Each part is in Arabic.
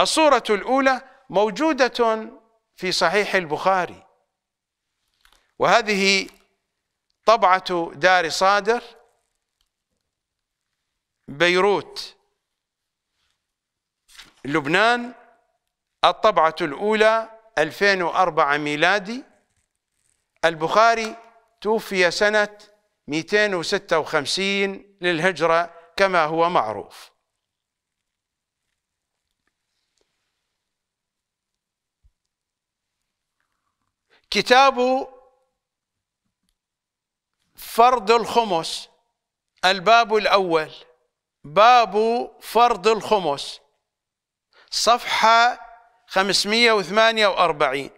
الصورة الأولى موجودة في صحيح البخاري وهذه طبعة دار صادر بيروت لبنان الطبعة الأولى 2004 ميلادي البخاري توفي سنة 256 للهجرة كما هو معروف كتاب فرض الخمس الباب الأول باب فرض الخمس صفحة 548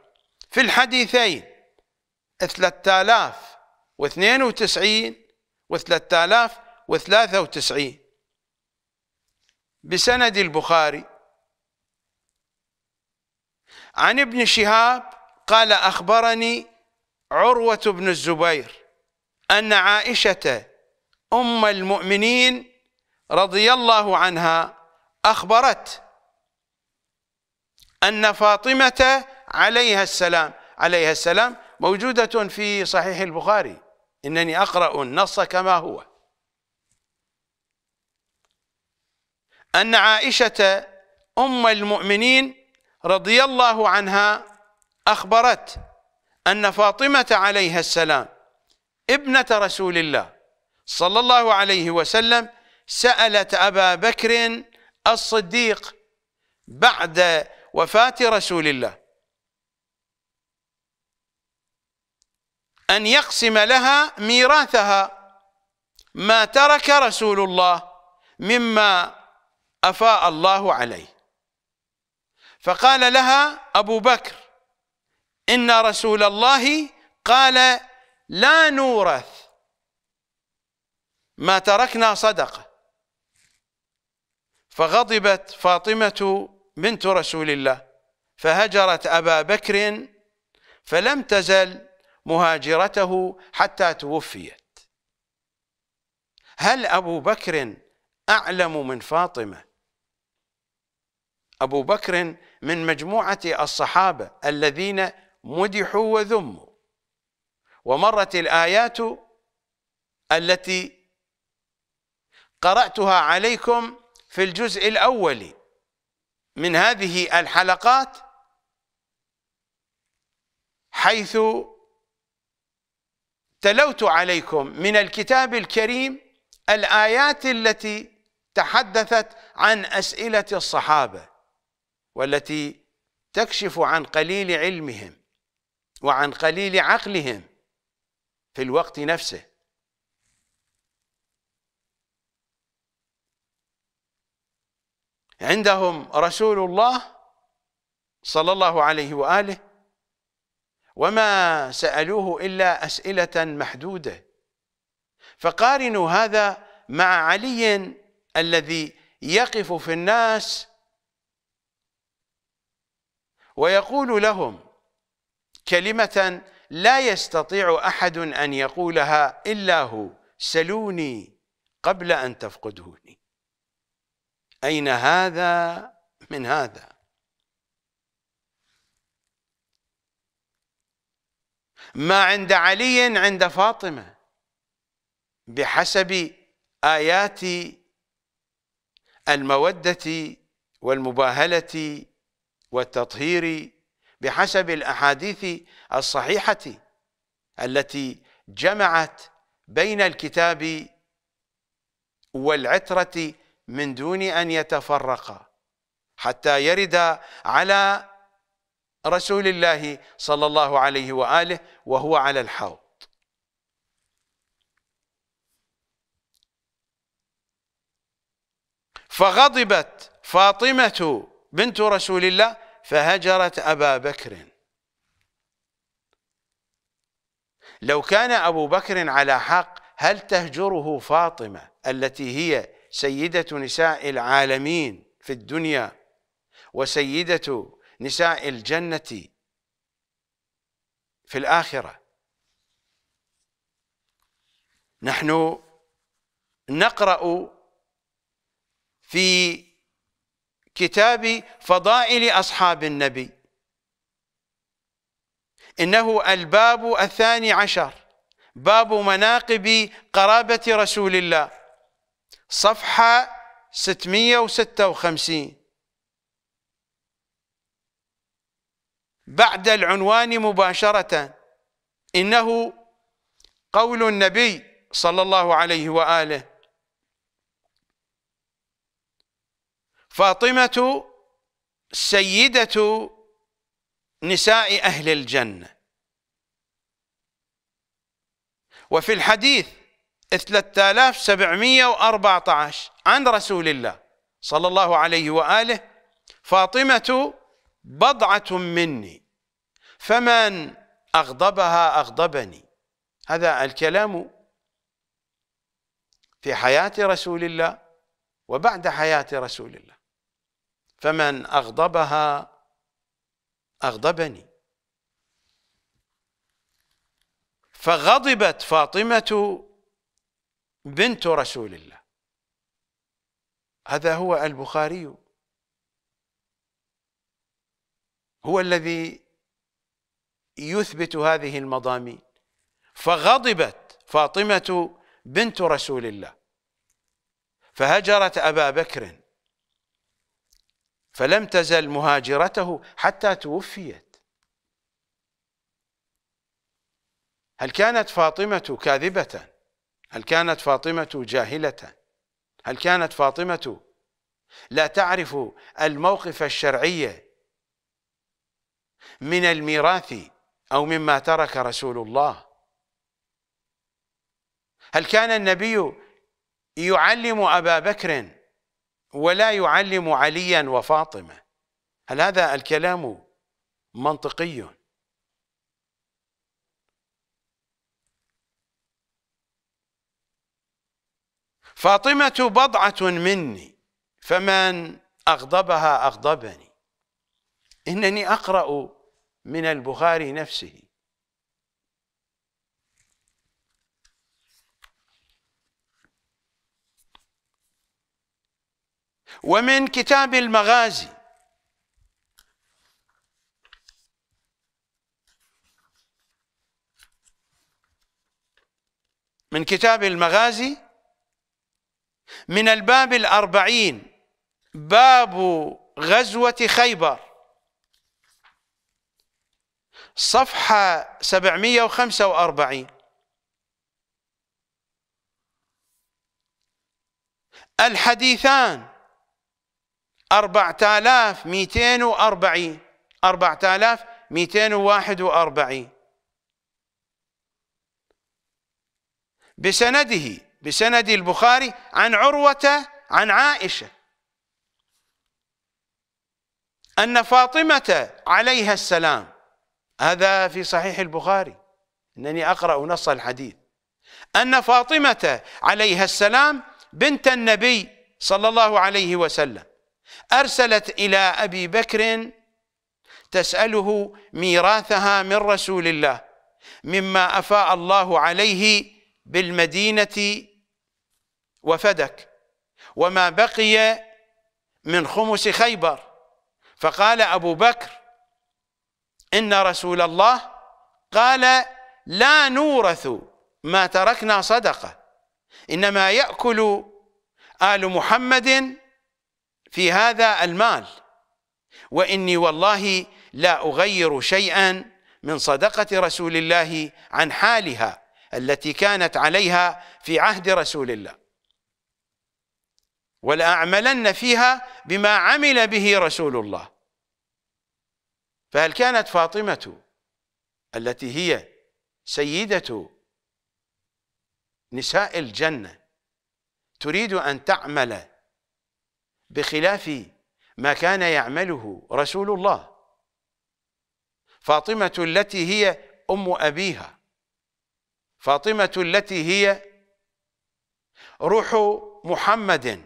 في الحديثين 3092 و 3093 بسند البخاري عن ابن شهاب قال أخبرني عروة بن الزبير أن عائشة أم المؤمنين رضي الله عنها أخبرت أن فاطمة عليها السلام عليها السلام موجودة في صحيح البخاري إنني أقرأ النص كما هو أن عائشة أم المؤمنين رضي الله عنها أخبرت أن فاطمة عليها السلام ابنة رسول الله صلى الله عليه وسلم سألت أبا بكر الصديق بعد وفاة رسول الله أن يقسم لها ميراثها ما ترك رسول الله مما أفاء الله عليه فقال لها أبو بكر إن رسول الله قال لا نورث ما تركنا صدقة فغضبت فاطمة بنت رسول الله فهجرت أبا بكر فلم تزل مهاجرته حتى توفيت هل أبو بكر أعلم من فاطمة أبو بكر من مجموعة الصحابة الذين مدحوا وذموا ومرت الآيات التي قرأتها عليكم في الجزء الأول من هذه الحلقات حيث تلوت عليكم من الكتاب الكريم الآيات التي تحدثت عن أسئلة الصحابة والتي تكشف عن قليل علمهم وعن قليل عقلهم في الوقت نفسه عندهم رسول الله صلى الله عليه واله وما سالوه الا اسئله محدوده فقارنوا هذا مع علي الذي يقف في الناس ويقول لهم كلمة لا يستطيع أحد أن يقولها إلا هو سلوني قبل أن تفقدوني أين هذا من هذا ما عند علي عند فاطمة بحسب آيات المودة والمباهلة والتطهير بحسب الأحاديث الصحيحة التي جمعت بين الكتاب والعترة من دون أن يتفرقا حتى يرد على رسول الله صلى الله عليه وآله وهو على الحوض فغضبت فاطمة بنت رسول الله فهجرت أبا بكر لو كان أبو بكر على حق هل تهجره فاطمة التي هي سيدة نساء العالمين في الدنيا وسيدة نساء الجنة في الآخرة نحن نقرأ في كتاب فضائل أصحاب النبي إنه الباب الثاني عشر باب مناقب قرابة رسول الله صفحة 656 بعد العنوان مباشرة إنه قول النبي صلى الله عليه وآله فاطمة سيدة نساء أهل الجنة وفي الحديث 3714 عن رسول الله صلى الله عليه وآله فاطمة بضعة مني فمن أغضبها أغضبني هذا الكلام في حياة رسول الله وبعد حياة رسول الله فمن أغضبها أغضبني فغضبت فاطمة بنت رسول الله هذا هو البخاري هو الذي يثبت هذه المضامين فغضبت فاطمة بنت رسول الله فهجرت أبا بكر فلم تزل مهاجرته حتى توفيت هل كانت فاطمة كاذبة هل كانت فاطمة جاهلة هل كانت فاطمة لا تعرف الموقف الشرعي من الميراث أو مما ترك رسول الله هل كان النبي يعلم أبا بكر ولا يعلم عليا وفاطمة هل هذا الكلام منطقي فاطمة بضعة مني فمن أغضبها أغضبني إنني أقرأ من البخاري نفسه ومن كتاب المغازي من كتاب المغازي من الباب الأربعين باب غزوة خيبر صفحة سبعمية وخمسة وأربعين الحديثان 4240 4241 بسنده بسند البخاري عن عروة عن عائشة أن فاطمة عليها السلام هذا في صحيح البخاري أنني أقرأ نص الحديث أن فاطمة عليها السلام بنت النبي صلى الله عليه وسلم أرسلت إلى أبي بكر تسأله ميراثها من رسول الله مما أفاء الله عليه بالمدينة وفدك وما بقي من خمس خيبر فقال أبو بكر إن رسول الله قال لا نورث ما تركنا صدقة إنما يأكل آل محمد في هذا المال وإني والله لا أغير شيئا من صدقة رسول الله عن حالها التي كانت عليها في عهد رسول الله ولأعملن فيها بما عمل به رسول الله فهل كانت فاطمة التي هي سيدة نساء الجنة تريد أن تعمل بخلاف ما كان يعمله رسول الله فاطمة التي هي أم أبيها فاطمة التي هي روح محمد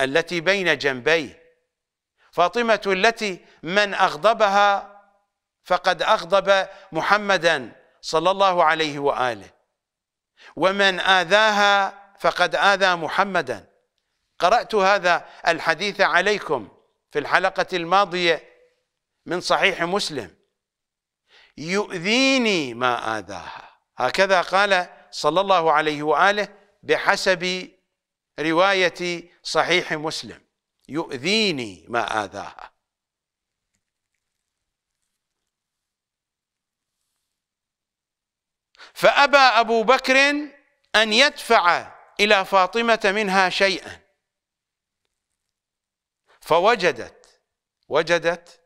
التي بين جنبيه فاطمة التي من أغضبها فقد أغضب محمدا صلى الله عليه وآله ومن آذاها فقد آذى محمدا قرأت هذا الحديث عليكم في الحلقة الماضية من صحيح مسلم يؤذيني ما آذاها هكذا قال صلى الله عليه وآله بحسب رواية صحيح مسلم يؤذيني ما آذاها فأبى أبو بكر أن يدفع إلى فاطمة منها شيئا فوجدت وجدت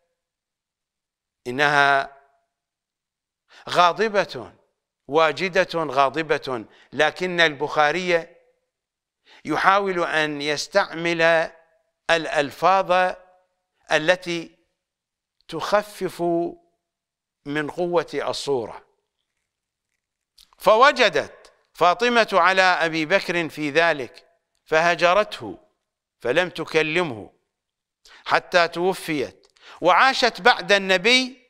انها غاضبه واجده غاضبه لكن البخاري يحاول ان يستعمل الالفاظ التي تخفف من قوه الصوره فوجدت فاطمه على ابي بكر في ذلك فهجرته فلم تكلمه حتى توفيت وعاشت بعد النبي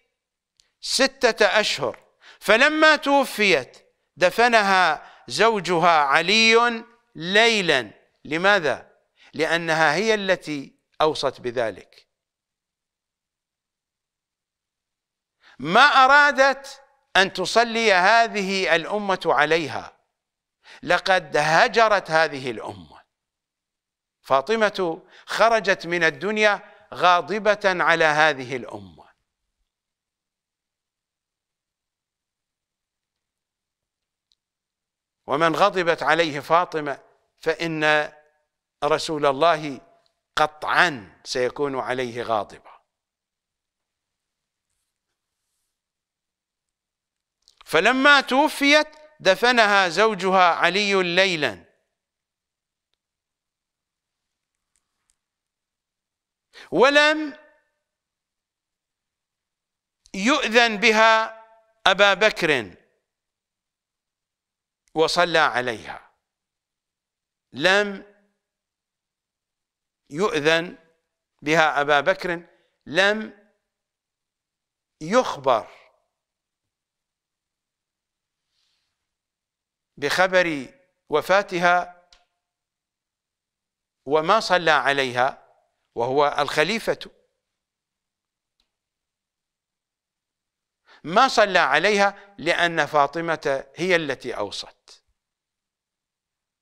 ستة أشهر فلما توفيت دفنها زوجها علي ليلا لماذا؟ لأنها هي التي أوصت بذلك ما أرادت أن تصلي هذه الأمة عليها لقد هجرت هذه الأمة فاطمة خرجت من الدنيا غاضبة على هذه الأمة ومن غضبت عليه فاطمة فإن رسول الله قطعا سيكون عليه غاضبا فلما توفيت دفنها زوجها علي ليلا ولم يؤذن بها أبا بكر وصلى عليها لم يؤذن بها أبا بكر لم يخبر بخبر وفاتها وما صلى عليها وهو الخليفة ما صلى عليها لأن فاطمة هي التي أوصت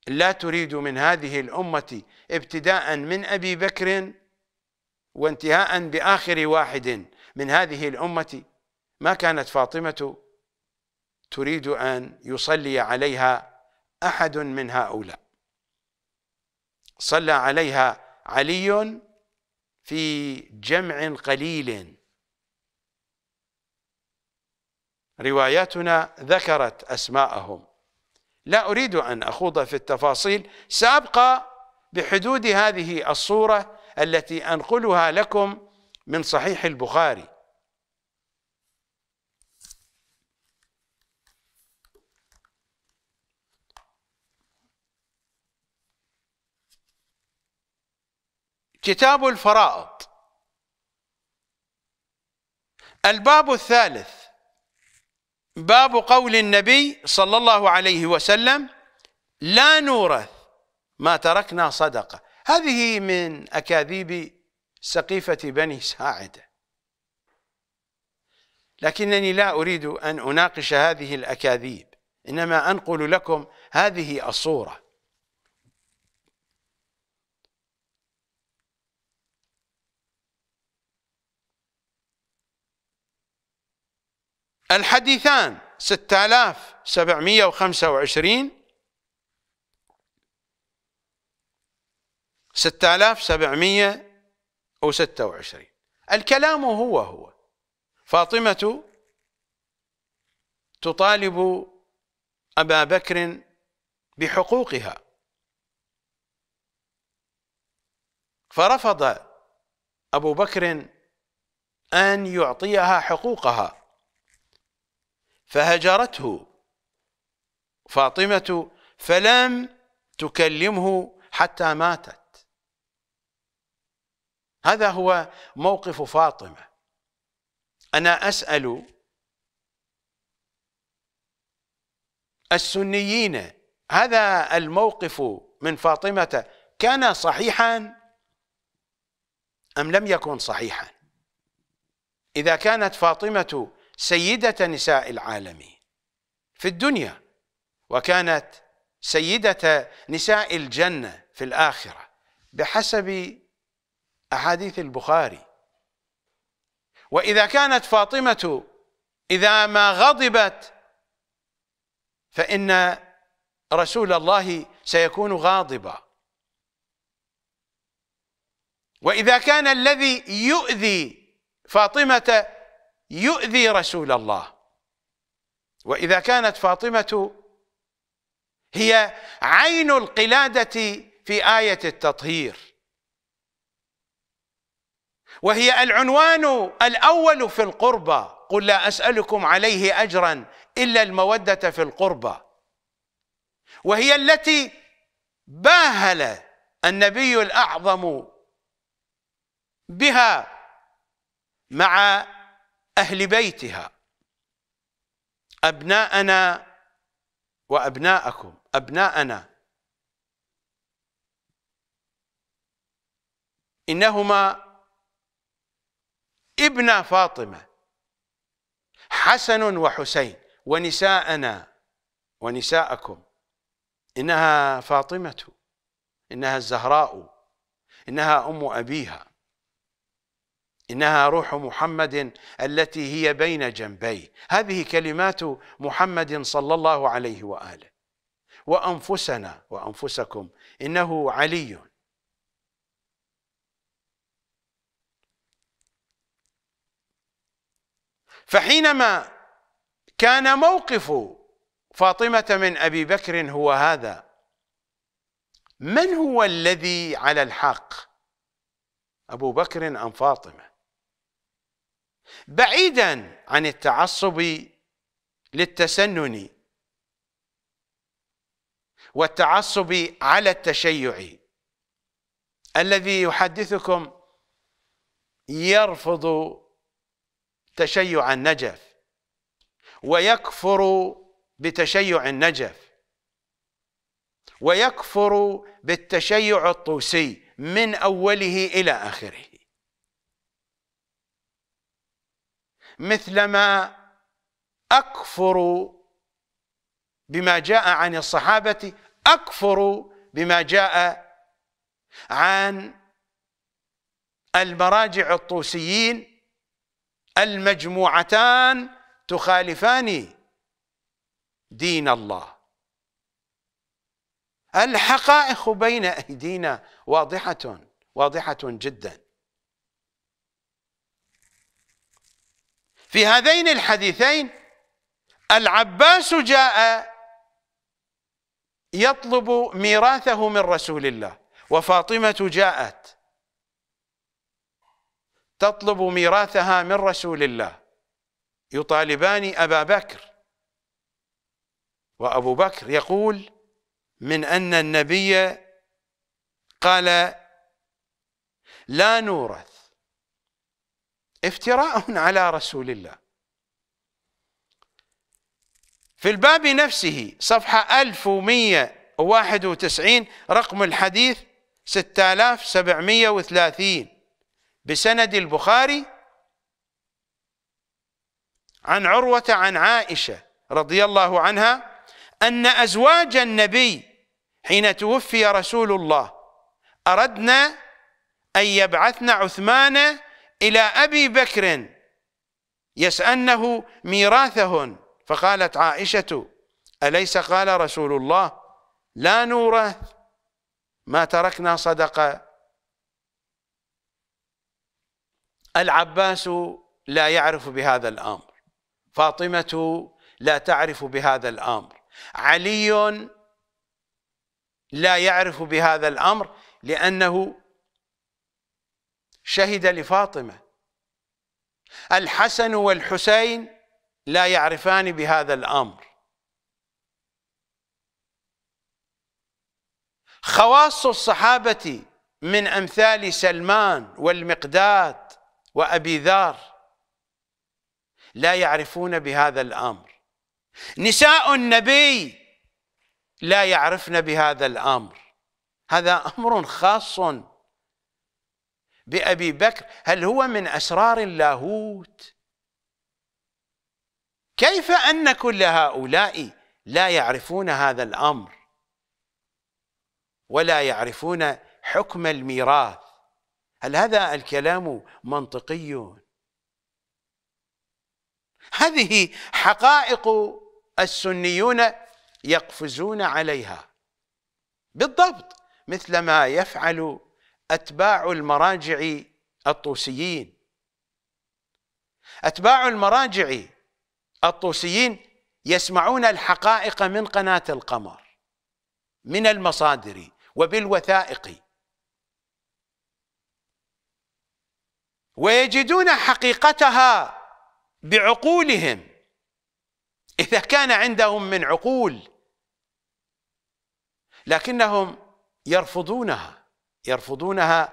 لا تريد من هذه الأمة ابتداء من أبي بكر وانتهاء بآخر واحد من هذه الأمة ما كانت فاطمة تريد أن يصلي عليها أحد من هؤلاء صلى عليها علي في جمع قليل رواياتنا ذكرت أسماءهم لا أريد أن أخوض في التفاصيل سأبقى بحدود هذه الصورة التي أنقلها لكم من صحيح البخاري كتاب الفرائض الباب الثالث باب قول النبي صلى الله عليه وسلم لا نورث ما تركنا صدقة هذه من أكاذيب سقيفة بني ساعدة لكنني لا أريد أن أناقش هذه الأكاذيب إنما أنقل لكم هذه الصورة الحديثان 6725 6726 الكلام هو هو فاطمة تطالب أبا بكر بحقوقها فرفض أبو بكر أن يعطيها حقوقها فهجرته فاطمة فلم تكلمه حتى ماتت هذا هو موقف فاطمة أنا أسأل السنيين هذا الموقف من فاطمة كان صحيحا أم لم يكن صحيحا إذا كانت فاطمة سيدة نساء العالم في الدنيا وكانت سيدة نساء الجنة في الآخرة بحسب أحاديث البخاري وإذا كانت فاطمة إذا ما غضبت فإن رسول الله سيكون غاضبا وإذا كان الذي يؤذي فاطمة يؤذي رسول الله واذا كانت فاطمه هي عين القلاده في ايه التطهير وهي العنوان الاول في القربى قل لا اسالكم عليه اجرا الا الموده في القربى وهي التي باهل النبي الاعظم بها مع أهل بيتها أبناءنا وأبناءكم أبناءنا إنهما ابنا فاطمة حسن وحسين ونساءنا ونساءكم إنها فاطمة إنها الزهراء إنها أم أبيها إنها روح محمد التي هي بين جنبيه هذه كلمات محمد صلى الله عليه وآله وأنفسنا وأنفسكم إنه علي فحينما كان موقف فاطمة من أبي بكر هو هذا من هو الذي على الحق أبو بكر أم فاطمة بعيدا عن التعصب للتسنن والتعصب على التشيع الذي يحدثكم يرفض تشيع النجف ويكفر بتشيع النجف ويكفر بالتشيع الطوسي من أوله إلى آخره مثلما اكفر بما جاء عن الصحابه اكفر بما جاء عن المراجع الطوسيين المجموعتان تخالفان دين الله الحقائق بين ايدينا واضحه واضحه جدا في هذين الحديثين العباس جاء يطلب ميراثه من رسول الله وفاطمة جاءت تطلب ميراثها من رسول الله يطالبان أبا بكر وأبو بكر يقول من أن النبي قال لا نورث افتراء على رسول الله في الباب نفسه صفحة 1191 رقم الحديث 6730 بسند البخاري عن عروة عن عائشة رضي الله عنها أن أزواج النبي حين توفي رسول الله أردنا أن يبعثن عثمان إلى أبي بكر يسألنه ميراثهن فقالت عائشة أليس قال رسول الله لا نورث ما تركنا صدقة العباس لا يعرف بهذا الأمر فاطمة لا تعرف بهذا الأمر علي لا يعرف بهذا الأمر لأنه شهد لفاطمة الحسن والحسين لا يعرفان بهذا الأمر خواص الصحابة من أمثال سلمان والمقداد وأبي ذار لا يعرفون بهذا الأمر نساء النبي لا يعرفن بهذا الأمر هذا أمر خاص بأبي بكر هل هو من أسرار اللاهوت كيف أن كل هؤلاء لا يعرفون هذا الأمر ولا يعرفون حكم الميراث هل هذا الكلام منطقي هذه حقائق السنيون يقفزون عليها بالضبط مثل ما يفعل أتباع المراجع الطوسيين أتباع المراجع الطوسيين يسمعون الحقائق من قناة القمر من المصادر وبالوثائق ويجدون حقيقتها بعقولهم إذا كان عندهم من عقول لكنهم يرفضونها يرفضونها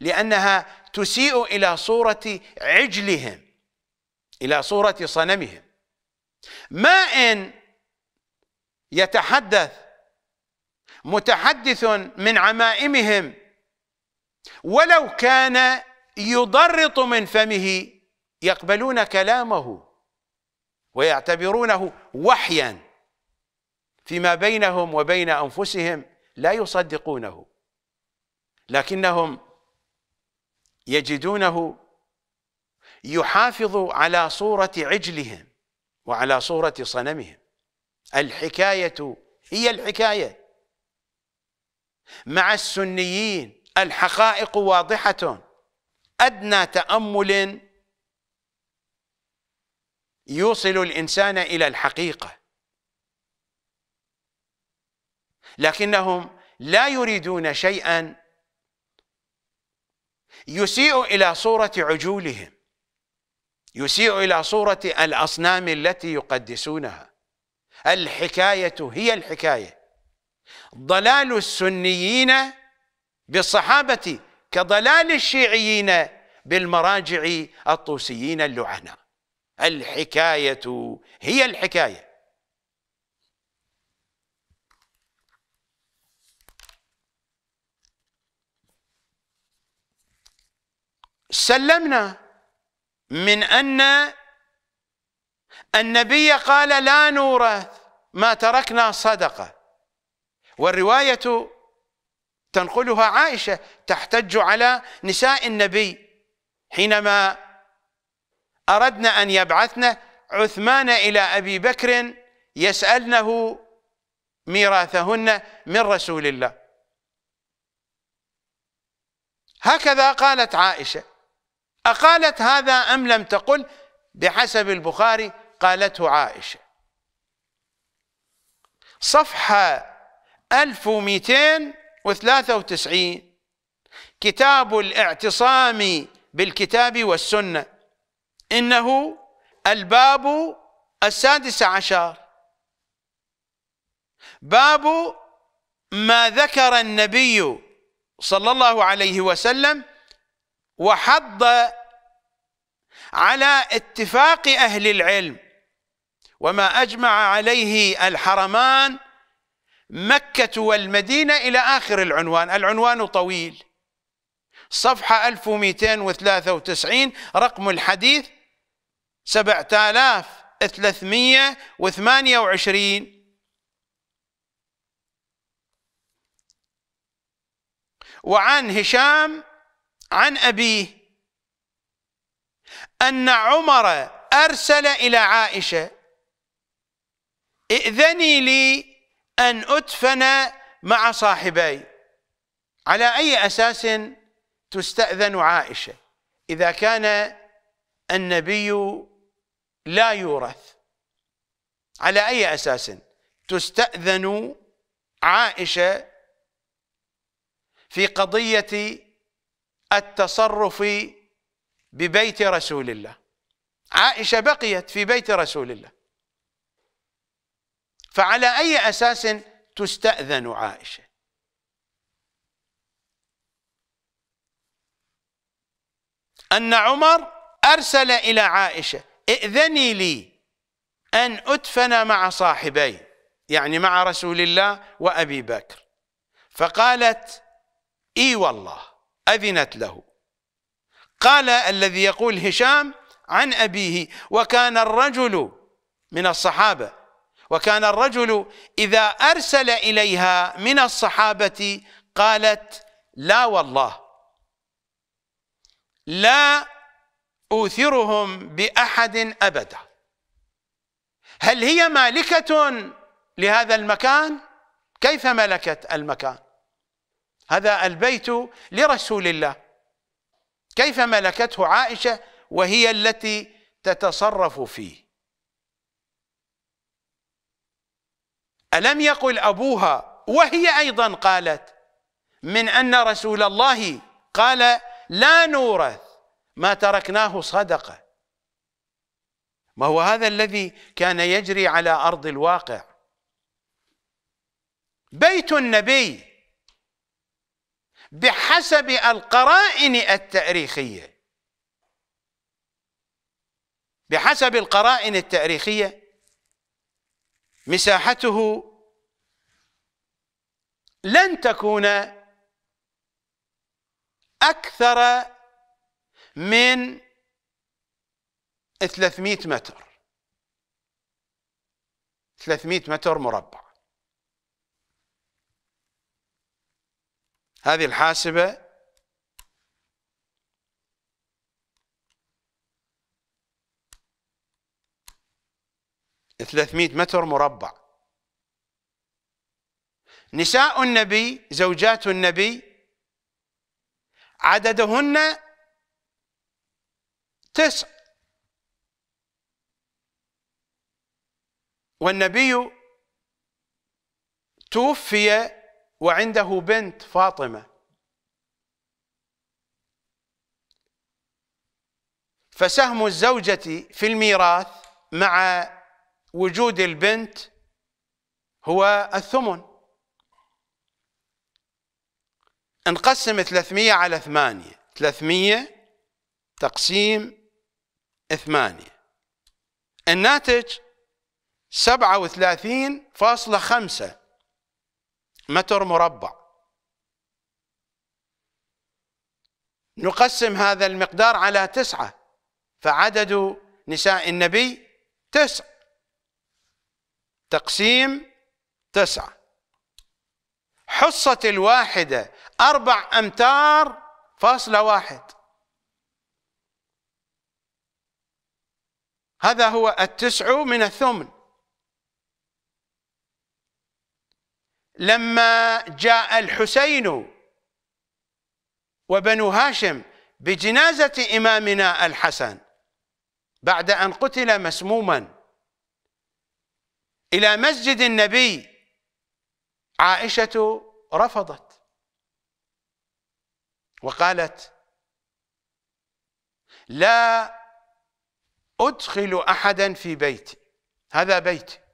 لأنها تسيء إلى صورة عجلهم إلى صورة صنمهم ما إن يتحدث متحدث من عمائمهم ولو كان يضرط من فمه يقبلون كلامه ويعتبرونه وحيا فيما بينهم وبين انفسهم لا يصدقونه لكنهم يجدونه يحافظ على صورة عجلهم وعلى صورة صنمهم الحكاية هي الحكاية مع السنيين الحقائق واضحة أدنى تأمل يوصل الإنسان إلى الحقيقة لكنهم لا يريدون شيئا يسيء إلى صورة عجولهم يسيء إلى صورة الأصنام التي يقدسونها الحكاية هي الحكاية ضلال السنيين بالصحابة كضلال الشيعيين بالمراجع الطوسيين اللعنة الحكاية هي الحكاية سلمنا من أن النبي قال لا نورث ما تركنا صدقة والرواية تنقلها عائشة تحتج على نساء النبي حينما أردنا أن يبعثنا عثمان إلى أبي بكر يسألنه ميراثهن من رسول الله هكذا قالت عائشة أقالت هذا أم لم تقل بحسب البخاري قالته عائشة صفحة 1293 كتاب الاعتصام بالكتاب والسنة إنه الباب السادس عشر باب ما ذكر النبي صلى الله عليه وسلم وحض على اتفاق أهل العلم وما أجمع عليه الحرمان مكة والمدينة إلى آخر العنوان العنوان طويل صفحة 1293 رقم الحديث 7328 وعن هشام عن أبيه أن عمر أرسل إلى عائشة ائذني لي أن أدفن مع صاحبي على أي أساس تستأذن عائشة إذا كان النبي لا يورث على أي أساس تستأذن عائشة في قضية التصرف ببيت رسول الله عائشة بقيت في بيت رسول الله فعلى أي أساس تستأذن عائشة أن عمر أرسل إلى عائشة ائذني لي أن أدفن مع صاحبي يعني مع رسول الله وأبي بكر فقالت إي والله أذنت له قال الذي يقول هشام عن أبيه وكان الرجل من الصحابة وكان الرجل إذا أرسل إليها من الصحابة قالت لا والله لا أوثرهم بأحد أبدا هل هي مالكة لهذا المكان؟ كيف ملكت المكان؟ هذا البيت لرسول الله كيف ملكته عائشه وهي التي تتصرف فيه الم يقل ابوها وهي ايضا قالت من ان رسول الله قال لا نورث ما تركناه صدقه ما هو هذا الذي كان يجري على ارض الواقع بيت النبي بحسب القرائن التاريخيه بحسب القرائن التاريخيه مساحته لن تكون اكثر من 300 متر 300 متر مربع هذه الحاسبة ثلاثمائة متر مربع نساء النبي زوجات النبي عددهن تسع والنبي توفي وعنده بنت فاطمه فسهم الزوجه في الميراث مع وجود البنت هو الثمن نقسم 300 على 8 300 تقسيم 8 الناتج 37.5 متر مربع نقسم هذا المقدار على تسعة فعدد نساء النبي تسع تقسيم تسعة حصة الواحدة أربع أمتار فاصلة واحد هذا هو التسع من الثمن لما جاء الحسين وبنو هاشم بجنازة إمامنا الحسن بعد أن قتل مسموما إلى مسجد النبي عائشة رفضت وقالت لا أدخل أحدا في بيتي هذا بيتي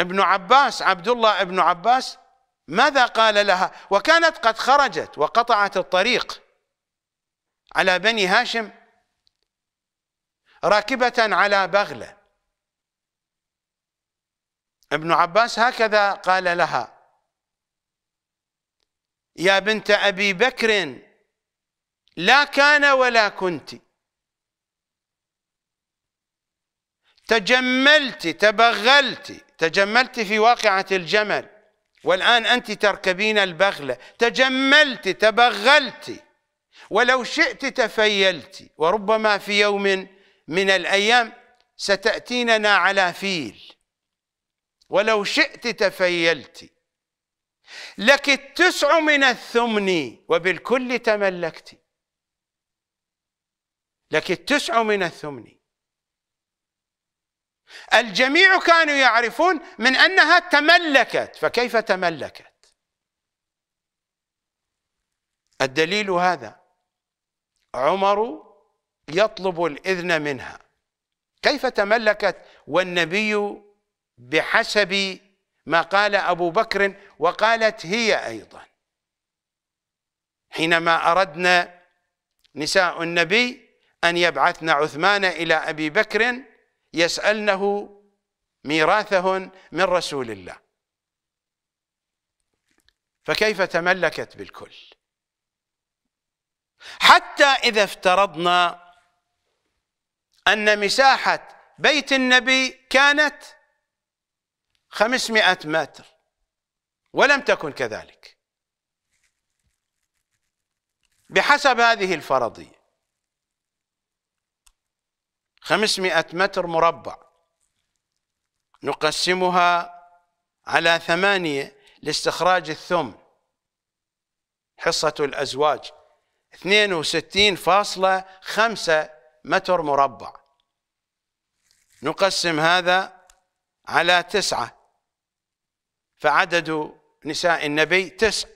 ابن عباس عبد الله ابن عباس ماذا قال لها وكانت قد خرجت وقطعت الطريق على بني هاشم راكبة على بغلة ابن عباس هكذا قال لها يا بنت أبي بكر لا كان ولا كنت تجملت تبغلت تجملت في واقعة الجمل والآن أنت تركبين البغلة تجملت تبغلت ولو شئت تفيلت وربما في يوم من الأيام ستأتيننا على فيل ولو شئت تفيلت لك التسع من الثمن وبالكل تملكت لك التسع من الثمن الجميع كانوا يعرفون من انها تملكت فكيف تملكت الدليل هذا عمر يطلب الاذن منها كيف تملكت والنبي بحسب ما قال ابو بكر وقالت هي ايضا حينما اردنا نساء النبي ان يبعثن عثمان الى ابي بكر يسألنه ميراثهن من رسول الله فكيف تملكت بالكل حتى إذا افترضنا أن مساحة بيت النبي كانت خمسمائة متر ولم تكن كذلك بحسب هذه الفرضية 500 متر مربع نقسمها على ثمانية لاستخراج الثم حصة الأزواج 62.5 متر مربع نقسم هذا على تسعة فعدد نساء النبي تسع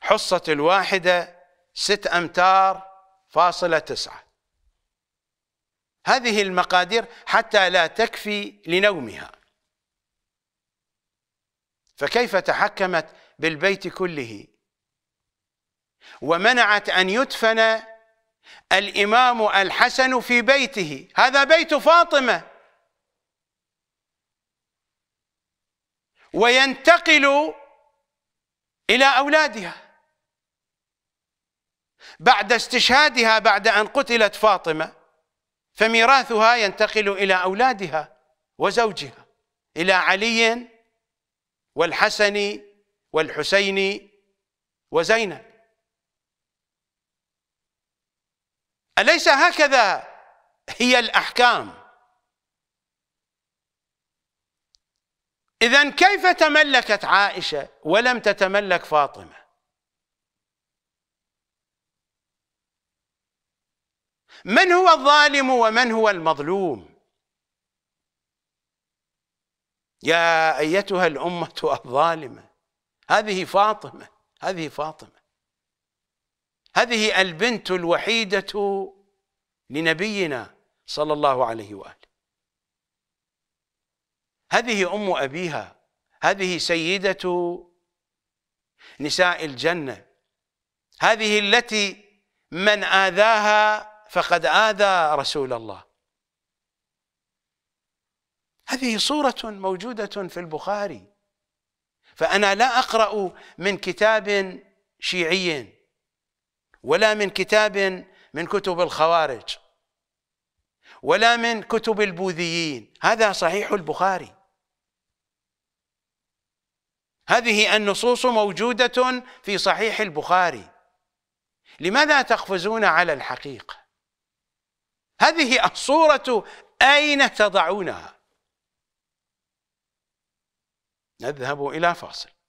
حصة الواحدة ست أمتار فاصلة تسعة هذه المقادير حتى لا تكفي لنومها فكيف تحكمت بالبيت كله ومنعت أن يدفن الإمام الحسن في بيته هذا بيت فاطمة وينتقل إلى أولادها بعد استشهادها بعد أن قتلت فاطمة فميراثها ينتقل إلى أولادها وزوجها إلى علي والحسن والحسين وزينب أليس هكذا هي الأحكام إذا كيف تملكت عائشة ولم تتملك فاطمة من هو الظالم ومن هو المظلوم يا ايتها الامه الظالمه هذه فاطمه هذه فاطمه هذه البنت الوحيده لنبينا صلى الله عليه واله هذه ام ابيها هذه سيده نساء الجنه هذه التي من اذاها فقد آذى رسول الله هذه صورة موجودة في البخاري فأنا لا أقرأ من كتاب شيعي ولا من كتاب من كتب الخوارج ولا من كتب البوذيين هذا صحيح البخاري هذه النصوص موجودة في صحيح البخاري لماذا تقفزون على الحقيقة هذه الصورة أين تضعونها نذهب إلى فاصل